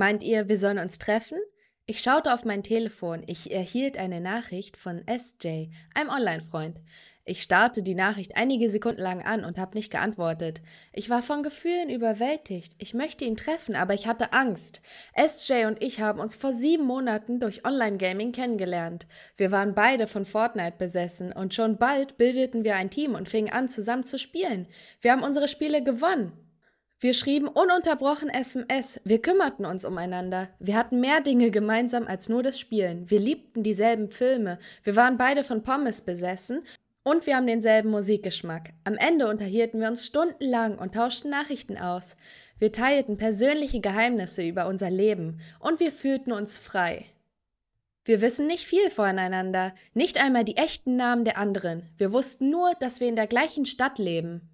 Meint ihr, wir sollen uns treffen? Ich schaute auf mein Telefon. Ich erhielt eine Nachricht von SJ, einem Online-Freund. Ich starrte die Nachricht einige Sekunden lang an und habe nicht geantwortet. Ich war von Gefühlen überwältigt. Ich möchte ihn treffen, aber ich hatte Angst. SJ und ich haben uns vor sieben Monaten durch Online-Gaming kennengelernt. Wir waren beide von Fortnite besessen und schon bald bildeten wir ein Team und fingen an, zusammen zu spielen. Wir haben unsere Spiele gewonnen. Wir schrieben ununterbrochen SMS, wir kümmerten uns umeinander, wir hatten mehr Dinge gemeinsam als nur das Spielen, wir liebten dieselben Filme, wir waren beide von Pommes besessen und wir haben denselben Musikgeschmack. Am Ende unterhielten wir uns stundenlang und tauschten Nachrichten aus. Wir teilten persönliche Geheimnisse über unser Leben und wir fühlten uns frei. Wir wissen nicht viel voneinander, nicht einmal die echten Namen der anderen. Wir wussten nur, dass wir in der gleichen Stadt leben.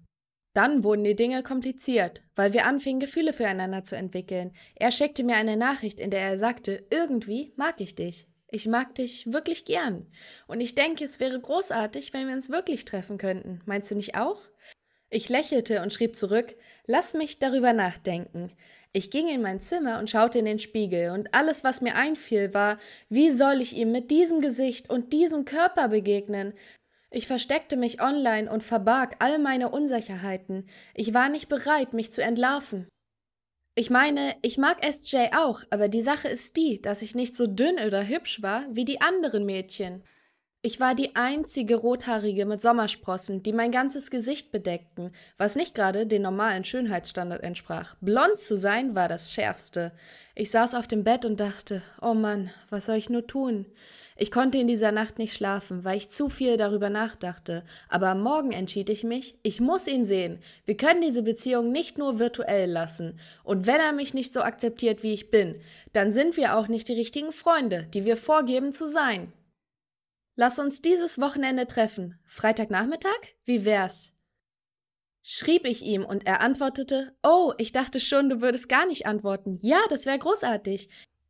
Dann wurden die Dinge kompliziert, weil wir anfingen, Gefühle füreinander zu entwickeln. Er schickte mir eine Nachricht, in der er sagte, irgendwie mag ich dich. Ich mag dich wirklich gern. Und ich denke, es wäre großartig, wenn wir uns wirklich treffen könnten. Meinst du nicht auch? Ich lächelte und schrieb zurück, lass mich darüber nachdenken. Ich ging in mein Zimmer und schaute in den Spiegel, und alles, was mir einfiel, war, wie soll ich ihm mit diesem Gesicht und diesem Körper begegnen? Ich versteckte mich online und verbarg all meine Unsicherheiten. Ich war nicht bereit, mich zu entlarven. Ich meine, ich mag SJ auch, aber die Sache ist die, dass ich nicht so dünn oder hübsch war wie die anderen Mädchen. Ich war die einzige Rothaarige mit Sommersprossen, die mein ganzes Gesicht bedeckten, was nicht gerade den normalen Schönheitsstandard entsprach. Blond zu sein war das Schärfste. Ich saß auf dem Bett und dachte, oh Mann, was soll ich nur tun? Ich konnte in dieser Nacht nicht schlafen, weil ich zu viel darüber nachdachte, aber am Morgen entschied ich mich, ich muss ihn sehen. Wir können diese Beziehung nicht nur virtuell lassen. Und wenn er mich nicht so akzeptiert, wie ich bin, dann sind wir auch nicht die richtigen Freunde, die wir vorgeben zu sein. Lass uns dieses Wochenende treffen. Freitagnachmittag? Wie wär's? Schrieb ich ihm und er antwortete, Oh, ich dachte schon, du würdest gar nicht antworten. Ja, das wäre großartig.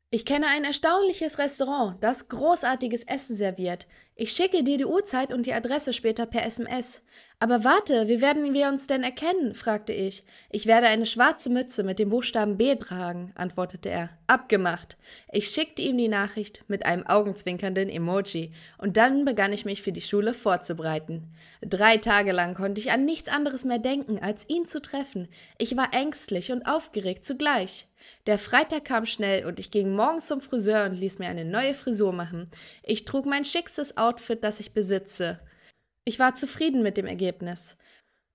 Ich kenne ein erstaunliches Restaurant, das großartiges Essen serviert. Ich schicke dir die Uhrzeit und die Adresse später per SMS. Aber warte, wie werden wir uns denn erkennen? fragte ich. Ich werde eine schwarze Mütze mit dem Buchstaben B tragen, antwortete er. Abgemacht. Ich schickte ihm die Nachricht mit einem augenzwinkernden Emoji, und dann begann ich mich für die Schule vorzubereiten. Drei Tage lang konnte ich an nichts anderes mehr denken, als ihn zu treffen. Ich war ängstlich und aufgeregt zugleich. Der Freitag kam schnell und ich ging morgens zum Friseur und ließ mir eine neue Frisur machen. Ich trug mein schickstes Outfit, das ich besitze. Ich war zufrieden mit dem Ergebnis.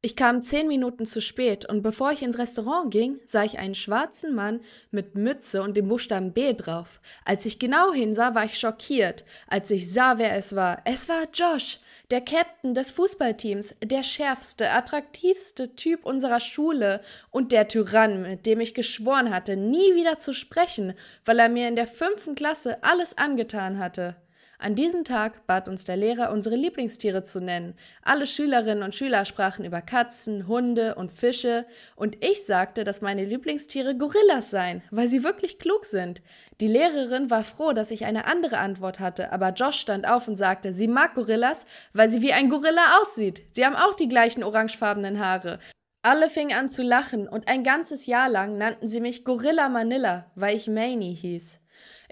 Ich kam zehn Minuten zu spät und bevor ich ins Restaurant ging, sah ich einen schwarzen Mann mit Mütze und dem Buchstaben B drauf. Als ich genau hinsah, war ich schockiert, als ich sah, wer es war. Es war Josh, der Captain des Fußballteams, der schärfste, attraktivste Typ unserer Schule und der Tyrann, mit dem ich geschworen hatte, nie wieder zu sprechen, weil er mir in der fünften Klasse alles angetan hatte. An diesem Tag bat uns der Lehrer, unsere Lieblingstiere zu nennen. Alle Schülerinnen und Schüler sprachen über Katzen, Hunde und Fische und ich sagte, dass meine Lieblingstiere Gorillas seien, weil sie wirklich klug sind. Die Lehrerin war froh, dass ich eine andere Antwort hatte, aber Josh stand auf und sagte, sie mag Gorillas, weil sie wie ein Gorilla aussieht. Sie haben auch die gleichen orangefarbenen Haare. Alle fingen an zu lachen und ein ganzes Jahr lang nannten sie mich Gorilla Manila, weil ich Manny hieß.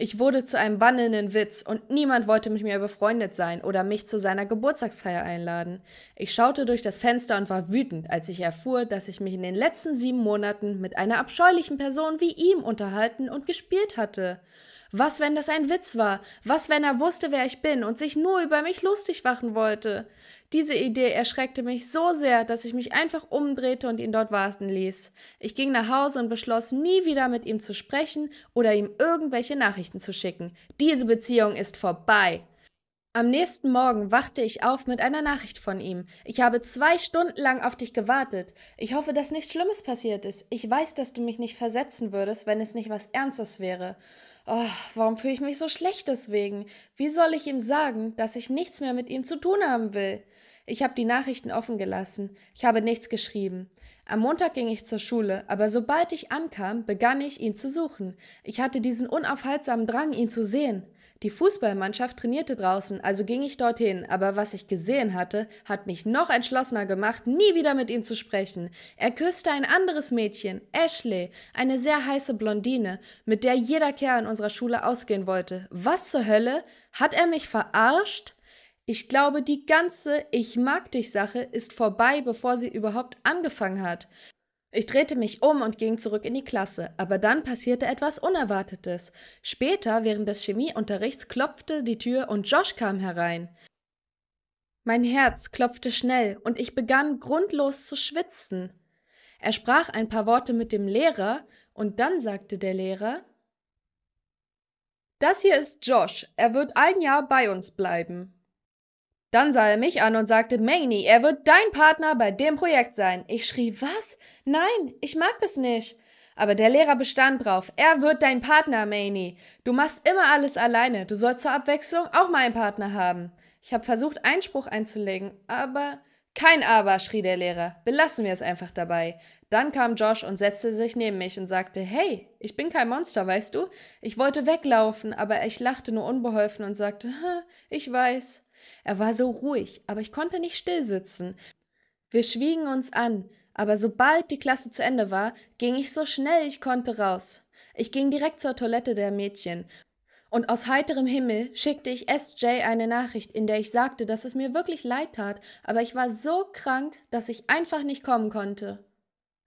Ich wurde zu einem wandelnden Witz und niemand wollte mit mir befreundet sein oder mich zu seiner Geburtstagsfeier einladen. Ich schaute durch das Fenster und war wütend, als ich erfuhr, dass ich mich in den letzten sieben Monaten mit einer abscheulichen Person wie ihm unterhalten und gespielt hatte. Was, wenn das ein Witz war? Was, wenn er wusste, wer ich bin und sich nur über mich lustig machen wollte? Diese Idee erschreckte mich so sehr, dass ich mich einfach umdrehte und ihn dort warten ließ. Ich ging nach Hause und beschloss, nie wieder mit ihm zu sprechen oder ihm irgendwelche Nachrichten zu schicken. Diese Beziehung ist vorbei. Am nächsten Morgen wachte ich auf mit einer Nachricht von ihm. Ich habe zwei Stunden lang auf dich gewartet. Ich hoffe, dass nichts Schlimmes passiert ist. Ich weiß, dass du mich nicht versetzen würdest, wenn es nicht was Ernstes wäre. Oh, warum fühle ich mich so schlecht deswegen? Wie soll ich ihm sagen, dass ich nichts mehr mit ihm zu tun haben will? Ich habe die Nachrichten offen gelassen. Ich habe nichts geschrieben. Am Montag ging ich zur Schule, aber sobald ich ankam, begann ich, ihn zu suchen. Ich hatte diesen unaufhaltsamen Drang, ihn zu sehen. Die Fußballmannschaft trainierte draußen, also ging ich dorthin, aber was ich gesehen hatte, hat mich noch entschlossener gemacht, nie wieder mit ihm zu sprechen. Er küsste ein anderes Mädchen, Ashley, eine sehr heiße Blondine, mit der jeder Kerl in unserer Schule ausgehen wollte. Was zur Hölle? Hat er mich verarscht? Ich glaube, die ganze Ich mag dich Sache ist vorbei, bevor sie überhaupt angefangen hat. Ich drehte mich um und ging zurück in die Klasse, aber dann passierte etwas Unerwartetes. Später, während des Chemieunterrichts, klopfte die Tür und Josh kam herein. Mein Herz klopfte schnell und ich begann grundlos zu schwitzen. Er sprach ein paar Worte mit dem Lehrer und dann sagte der Lehrer: Das hier ist Josh, er wird ein Jahr bei uns bleiben. Dann sah er mich an und sagte, Maney, er wird dein Partner bei dem Projekt sein. Ich schrie, was? Nein, ich mag das nicht. Aber der Lehrer bestand drauf, er wird dein Partner, Maney. Du machst immer alles alleine, du sollst zur Abwechslung auch mal einen Partner haben. Ich habe versucht, Einspruch einzulegen, aber... Kein Aber, schrie der Lehrer. Belassen wir es einfach dabei. Dann kam Josh und setzte sich neben mich und sagte, hey, ich bin kein Monster, weißt du? Ich wollte weglaufen, aber ich lachte nur unbeholfen und sagte, ich weiß. Er war so ruhig, aber ich konnte nicht stillsitzen. Wir schwiegen uns an, aber sobald die Klasse zu Ende war, ging ich so schnell ich konnte raus. Ich ging direkt zur Toilette der Mädchen. Und aus heiterem Himmel schickte ich SJ eine Nachricht, in der ich sagte, dass es mir wirklich leid tat, aber ich war so krank, dass ich einfach nicht kommen konnte.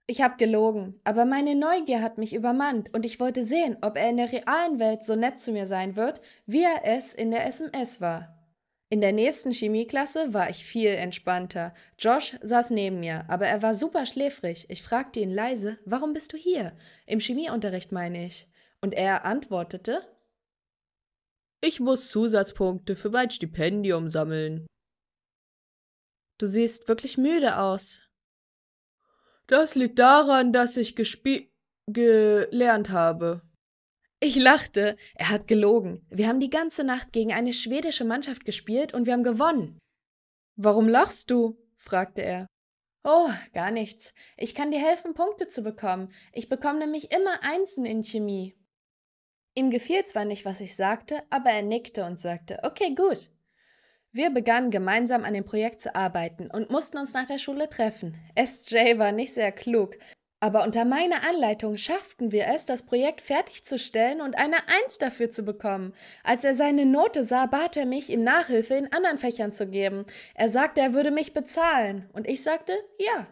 Ich habe gelogen, aber meine Neugier hat mich übermannt und ich wollte sehen, ob er in der realen Welt so nett zu mir sein wird, wie er es in der SMS war. In der nächsten Chemieklasse war ich viel entspannter. Josh saß neben mir, aber er war super schläfrig. Ich fragte ihn leise, warum bist du hier? Im Chemieunterricht meine ich. Und er antwortete, ich muss Zusatzpunkte für mein Stipendium sammeln. Du siehst wirklich müde aus. Das liegt daran, dass ich gelernt habe. Ich lachte. Er hat gelogen. Wir haben die ganze Nacht gegen eine schwedische Mannschaft gespielt und wir haben gewonnen. Warum lachst du? fragte er. Oh, gar nichts. Ich kann dir helfen, Punkte zu bekommen. Ich bekomme nämlich immer Einsen in Chemie. Ihm gefiel zwar nicht, was ich sagte, aber er nickte und sagte, okay, gut. Wir begannen gemeinsam an dem Projekt zu arbeiten und mussten uns nach der Schule treffen. SJ war nicht sehr klug, aber unter meiner Anleitung schafften wir es, das Projekt fertigzustellen und eine Eins dafür zu bekommen. Als er seine Note sah, bat er mich, ihm Nachhilfe in anderen Fächern zu geben. Er sagte, er würde mich bezahlen. Und ich sagte, ja.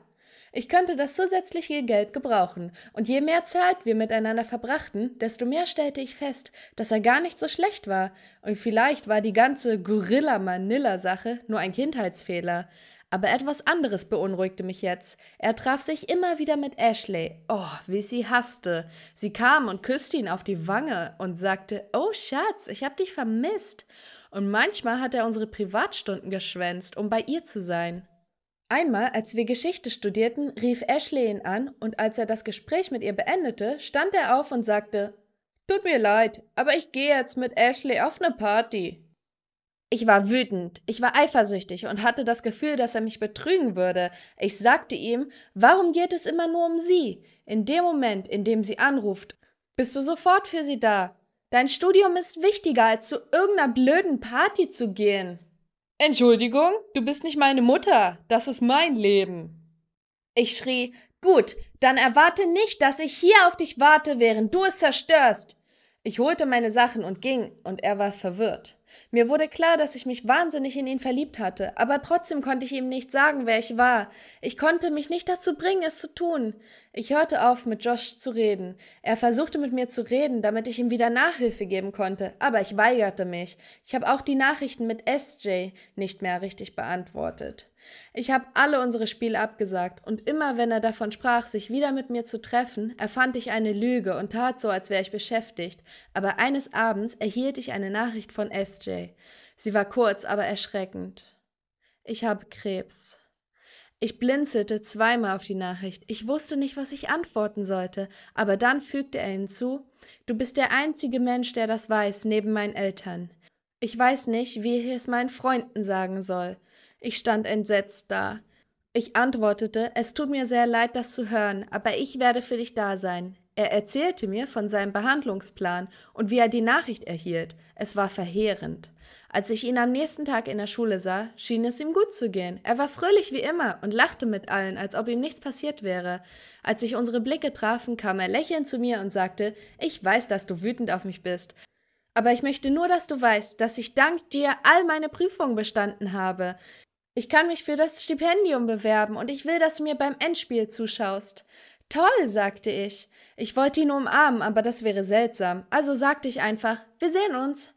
Ich könnte das zusätzliche Geld gebrauchen. Und je mehr Zeit wir miteinander verbrachten, desto mehr stellte ich fest, dass er gar nicht so schlecht war. Und vielleicht war die ganze Gorilla-Manilla-Sache nur ein Kindheitsfehler. Aber etwas anderes beunruhigte mich jetzt. Er traf sich immer wieder mit Ashley. Oh, wie sie hasste. Sie kam und küsste ihn auf die Wange und sagte, Oh Schatz, ich hab dich vermisst. Und manchmal hat er unsere Privatstunden geschwänzt, um bei ihr zu sein. Einmal, als wir Geschichte studierten, rief Ashley ihn an und als er das Gespräch mit ihr beendete, stand er auf und sagte, Tut mir leid, aber ich gehe jetzt mit Ashley auf eine Party. Ich war wütend, ich war eifersüchtig und hatte das Gefühl, dass er mich betrügen würde. Ich sagte ihm, warum geht es immer nur um sie? In dem Moment, in dem sie anruft, bist du sofort für sie da. Dein Studium ist wichtiger, als zu irgendeiner blöden Party zu gehen. Entschuldigung, du bist nicht meine Mutter, das ist mein Leben. Ich schrie, gut, dann erwarte nicht, dass ich hier auf dich warte, während du es zerstörst. Ich holte meine Sachen und ging, und er war verwirrt. Mir wurde klar, dass ich mich wahnsinnig in ihn verliebt hatte, aber trotzdem konnte ich ihm nicht sagen, wer ich war. Ich konnte mich nicht dazu bringen, es zu tun. Ich hörte auf, mit Josh zu reden. Er versuchte mit mir zu reden, damit ich ihm wieder Nachhilfe geben konnte, aber ich weigerte mich. Ich habe auch die Nachrichten mit SJ nicht mehr richtig beantwortet. Ich habe alle unsere Spiele abgesagt, und immer wenn er davon sprach, sich wieder mit mir zu treffen, erfand ich eine Lüge und tat so, als wäre ich beschäftigt, aber eines Abends erhielt ich eine Nachricht von SJ. Sie war kurz, aber erschreckend. Ich habe Krebs. Ich blinzelte zweimal auf die Nachricht. Ich wusste nicht, was ich antworten sollte, aber dann fügte er hinzu Du bist der einzige Mensch, der das weiß, neben meinen Eltern. Ich weiß nicht, wie ich es meinen Freunden sagen soll. Ich stand entsetzt da. Ich antwortete, es tut mir sehr leid, das zu hören, aber ich werde für dich da sein. Er erzählte mir von seinem Behandlungsplan und wie er die Nachricht erhielt. Es war verheerend. Als ich ihn am nächsten Tag in der Schule sah, schien es ihm gut zu gehen. Er war fröhlich wie immer und lachte mit allen, als ob ihm nichts passiert wäre. Als sich unsere Blicke trafen, kam er lächelnd zu mir und sagte, ich weiß, dass du wütend auf mich bist. Aber ich möchte nur, dass du weißt, dass ich dank dir all meine Prüfungen bestanden habe. Ich kann mich für das Stipendium bewerben und ich will, dass du mir beim Endspiel zuschaust. Toll, sagte ich. Ich wollte ihn umarmen, aber das wäre seltsam. Also sagte ich einfach, wir sehen uns.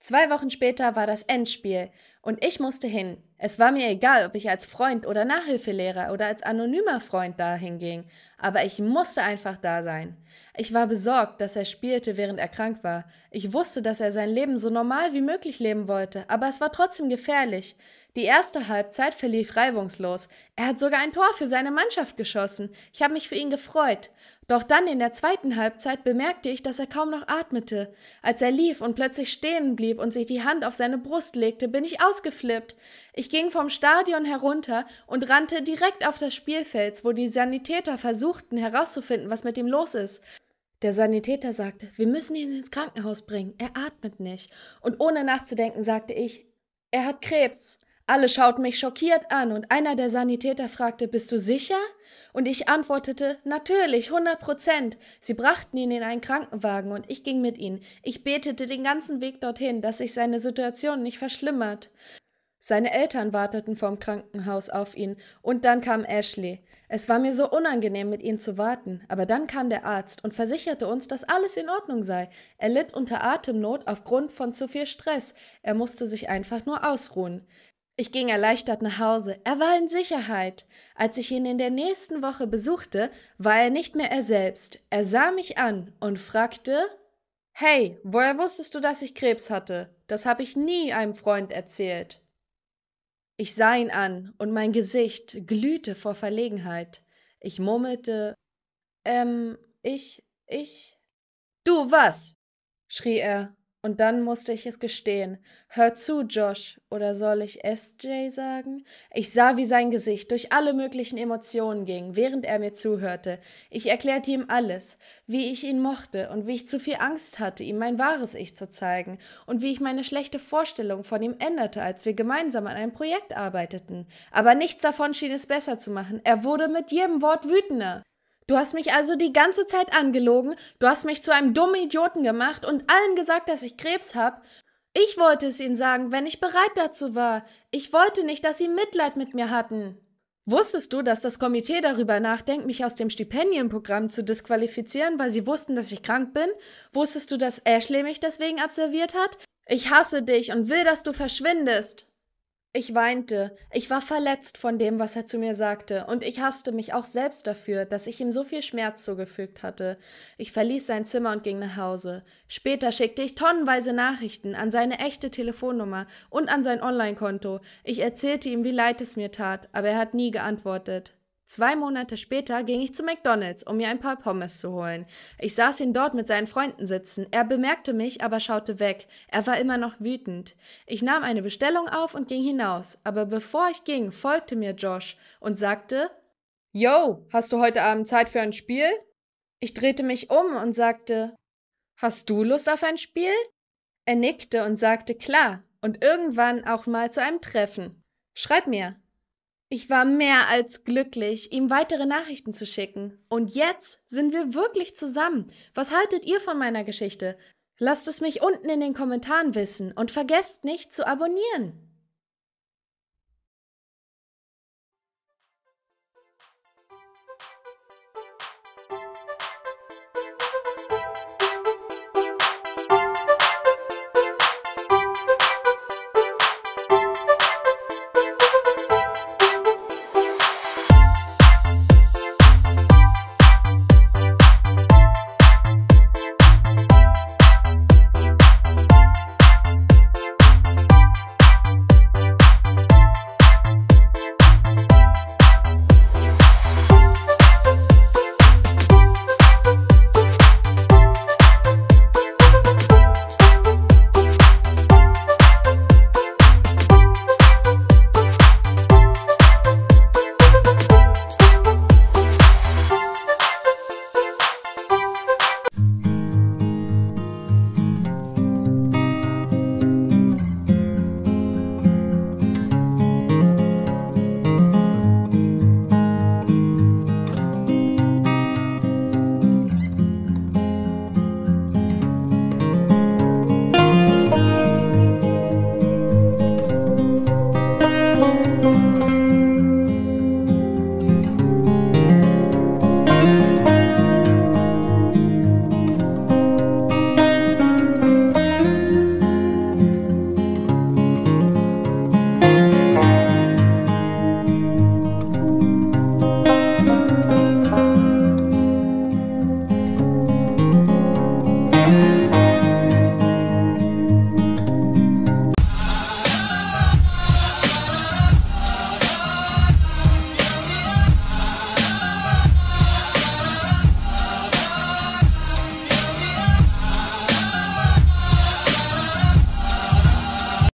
Zwei Wochen später war das Endspiel und ich musste hin. Es war mir egal, ob ich als Freund oder Nachhilfelehrer oder als anonymer Freund dahin ging, aber ich musste einfach da sein. Ich war besorgt, dass er spielte, während er krank war. Ich wusste, dass er sein Leben so normal wie möglich leben wollte, aber es war trotzdem gefährlich. Die erste Halbzeit verlief reibungslos. Er hat sogar ein Tor für seine Mannschaft geschossen. Ich habe mich für ihn gefreut. Doch dann in der zweiten Halbzeit bemerkte ich, dass er kaum noch atmete. Als er lief und plötzlich stehen blieb und sich die Hand auf seine Brust legte, bin ich ausgeflippt. Ich ging vom Stadion herunter und rannte direkt auf das Spielfeld, wo die Sanitäter versuchten herauszufinden, was mit ihm los ist. Der Sanitäter sagte, wir müssen ihn ins Krankenhaus bringen, er atmet nicht. Und ohne nachzudenken sagte ich, er hat Krebs. Alle schauten mich schockiert an und einer der Sanitäter fragte, bist du sicher? Und ich antwortete, natürlich, 100 Prozent. Sie brachten ihn in einen Krankenwagen und ich ging mit ihm. Ich betete den ganzen Weg dorthin, dass sich seine Situation nicht verschlimmert. Seine Eltern warteten vom Krankenhaus auf ihn und dann kam Ashley. Es war mir so unangenehm, mit ihm zu warten, aber dann kam der Arzt und versicherte uns, dass alles in Ordnung sei. Er litt unter Atemnot aufgrund von zu viel Stress. Er musste sich einfach nur ausruhen. Ich ging erleichtert nach Hause. Er war in Sicherheit. Als ich ihn in der nächsten Woche besuchte, war er nicht mehr er selbst. Er sah mich an und fragte: Hey, woher wusstest du, dass ich Krebs hatte? Das habe ich nie einem Freund erzählt. Ich sah ihn an und mein Gesicht glühte vor Verlegenheit. Ich murmelte: Ähm, ich, ich. Du was? schrie er und dann musste ich es gestehen. Hör zu, Josh, oder soll ich SJ sagen? Ich sah, wie sein Gesicht durch alle möglichen Emotionen ging, während er mir zuhörte. Ich erklärte ihm alles, wie ich ihn mochte und wie ich zu viel Angst hatte, ihm mein wahres Ich zu zeigen und wie ich meine schlechte Vorstellung von ihm änderte, als wir gemeinsam an einem Projekt arbeiteten. Aber nichts davon schien es besser zu machen. Er wurde mit jedem Wort wütender. Du hast mich also die ganze Zeit angelogen, du hast mich zu einem dummen Idioten gemacht und allen gesagt, dass ich Krebs habe. Ich wollte es ihnen sagen, wenn ich bereit dazu war. Ich wollte nicht, dass sie Mitleid mit mir hatten. Wusstest du, dass das Komitee darüber nachdenkt, mich aus dem Stipendienprogramm zu disqualifizieren, weil sie wussten, dass ich krank bin? Wusstest du, dass Ashley mich deswegen absolviert hat? Ich hasse dich und will, dass du verschwindest. Ich weinte, ich war verletzt von dem, was er zu mir sagte, und ich hasste mich auch selbst dafür, dass ich ihm so viel Schmerz zugefügt hatte. Ich verließ sein Zimmer und ging nach Hause. Später schickte ich tonnenweise Nachrichten an seine echte Telefonnummer und an sein Online-Konto. Ich erzählte ihm, wie leid es mir tat, aber er hat nie geantwortet. Zwei Monate später ging ich zu McDonald's, um mir ein paar Pommes zu holen. Ich saß ihn dort mit seinen Freunden sitzen. Er bemerkte mich, aber schaute weg. Er war immer noch wütend. Ich nahm eine Bestellung auf und ging hinaus. Aber bevor ich ging, folgte mir Josh und sagte: Yo, hast du heute Abend Zeit für ein Spiel? Ich drehte mich um und sagte: Hast du Lust auf ein Spiel? Er nickte und sagte: Klar. Und irgendwann auch mal zu einem Treffen. Schreib mir, ich war mehr als glücklich, ihm weitere Nachrichten zu schicken. Und jetzt sind wir wirklich zusammen. Was haltet ihr von meiner Geschichte? Lasst es mich unten in den Kommentaren wissen und vergesst nicht zu abonnieren.